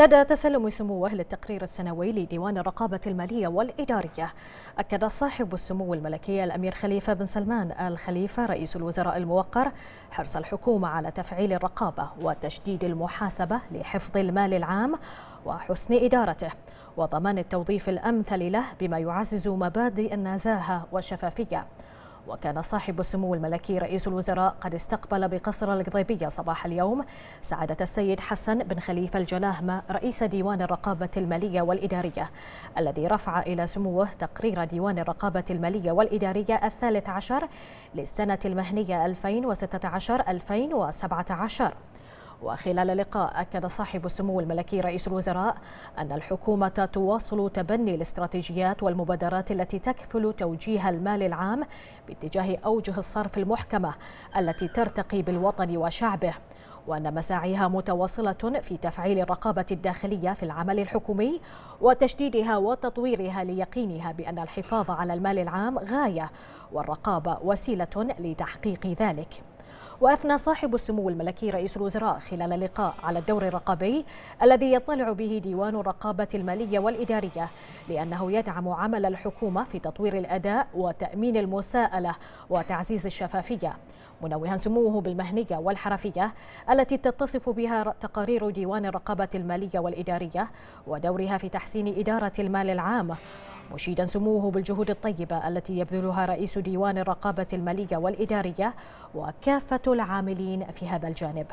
لدى تسلم سموه للتقرير السنوي لديوان الرقابة المالية والإدارية أكد صاحب السمو الملكي الأمير خليفة بن سلمان آل خليفة رئيس الوزراء الموقر حرص الحكومة على تفعيل الرقابة وتشديد المحاسبة لحفظ المال العام وحسن إدارته وضمان التوظيف الأمثل له بما يعزز مبادئ النزاهة والشفافية وكان صاحب السمو الملكي رئيس الوزراء قد استقبل بقصر القضيبية صباح اليوم سعادة السيد حسن بن خليفة الجلاهمة رئيس ديوان الرقابة المالية والإدارية الذي رفع إلى سموه تقرير ديوان الرقابة المالية والإدارية الثالث عشر للسنة المهنية 2016-2017 وخلال اللقاء أكد صاحب السمو الملكي رئيس الوزراء أن الحكومة تواصل تبني الاستراتيجيات والمبادرات التي تكفل توجيه المال العام باتجاه أوجه الصرف المحكمة التي ترتقي بالوطن وشعبه وأن مساعيها متواصلة في تفعيل الرقابة الداخلية في العمل الحكومي وتشديدها وتطويرها ليقينها بأن الحفاظ على المال العام غاية والرقابة وسيلة لتحقيق ذلك وأثنى صاحب السمو الملكي رئيس الوزراء خلال لقاء على الدور الرقابي الذي يطلع به ديوان الرقابة المالية والإدارية لأنه يدعم عمل الحكومة في تطوير الأداء وتأمين المساءلة وتعزيز الشفافية منوها سموه بالمهنية والحرفية التي تتصف بها تقارير ديوان الرقابة المالية والإدارية ودورها في تحسين إدارة المال العام مشيدا سموه بالجهود الطيبة التي يبذلها رئيس ديوان الرقابة المالية والإدارية وكافة العاملين في هذا الجانب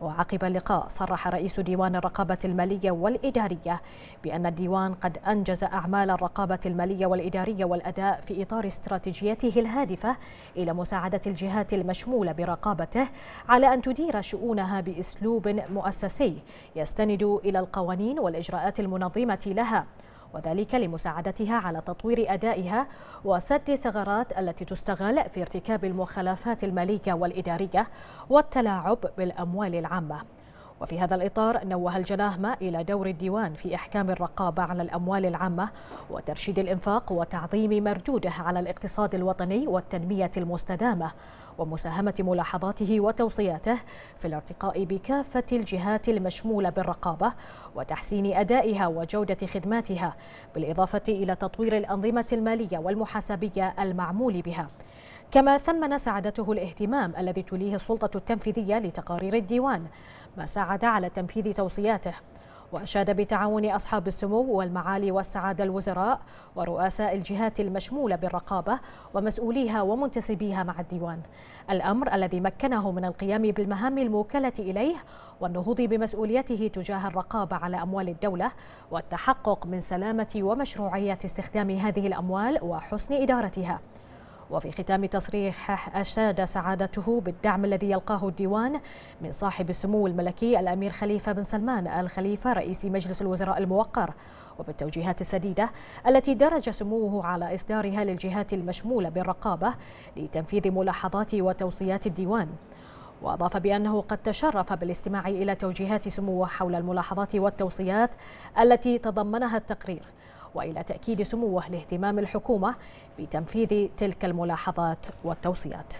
وعقب اللقاء صرح رئيس ديوان الرقابة المالية والإدارية بأن الديوان قد أنجز أعمال الرقابة المالية والإدارية والأداء في إطار استراتيجيته الهادفة إلى مساعدة الجهات المشمولة برقابته على أن تدير شؤونها بأسلوب مؤسسي يستند إلى القوانين والإجراءات المنظمة لها وذلك لمساعدتها على تطوير أدائها وسد الثغرات التي تستغل في ارتكاب المخالفات المالية والإدارية والتلاعب بالأموال العامة وفي هذا الإطار نوه الجناهمة إلى دور الديوان في إحكام الرقابة على الأموال العامة وترشيد الإنفاق وتعظيم مردوده على الاقتصاد الوطني والتنمية المستدامة ومساهمة ملاحظاته وتوصياته في الارتقاء بكافة الجهات المشمولة بالرقابة وتحسين أدائها وجودة خدماتها بالإضافة إلى تطوير الأنظمة المالية والمحاسبية المعمول بها كما ثمن سعادته الاهتمام الذي تليه السلطة التنفيذية لتقارير الديوان ما ساعد على تنفيذ توصياته وأشاد بتعاون أصحاب السمو والمعالي والسعادة الوزراء ورؤساء الجهات المشمولة بالرقابة ومسؤوليها ومنتسبيها مع الديوان الأمر الذي مكنه من القيام بالمهام الموكلة إليه والنهوض بمسؤوليته تجاه الرقابة على أموال الدولة والتحقق من سلامة ومشروعية استخدام هذه الأموال وحسن إدارتها وفي ختام تصريحه أشاد سعادته بالدعم الذي يلقاه الديوان من صاحب السمو الملكي الأمير خليفة بن سلمان آل خليفة رئيس مجلس الوزراء الموقر وبالتوجيهات السديدة التي درج سموه على إصدارها للجهات المشمولة بالرقابة لتنفيذ ملاحظات وتوصيات الديوان وأضاف بأنه قد تشرف بالاستماع إلى توجيهات سموه حول الملاحظات والتوصيات التي تضمنها التقرير والى تاكيد سموه لاهتمام الحكومه بتنفيذ تلك الملاحظات والتوصيات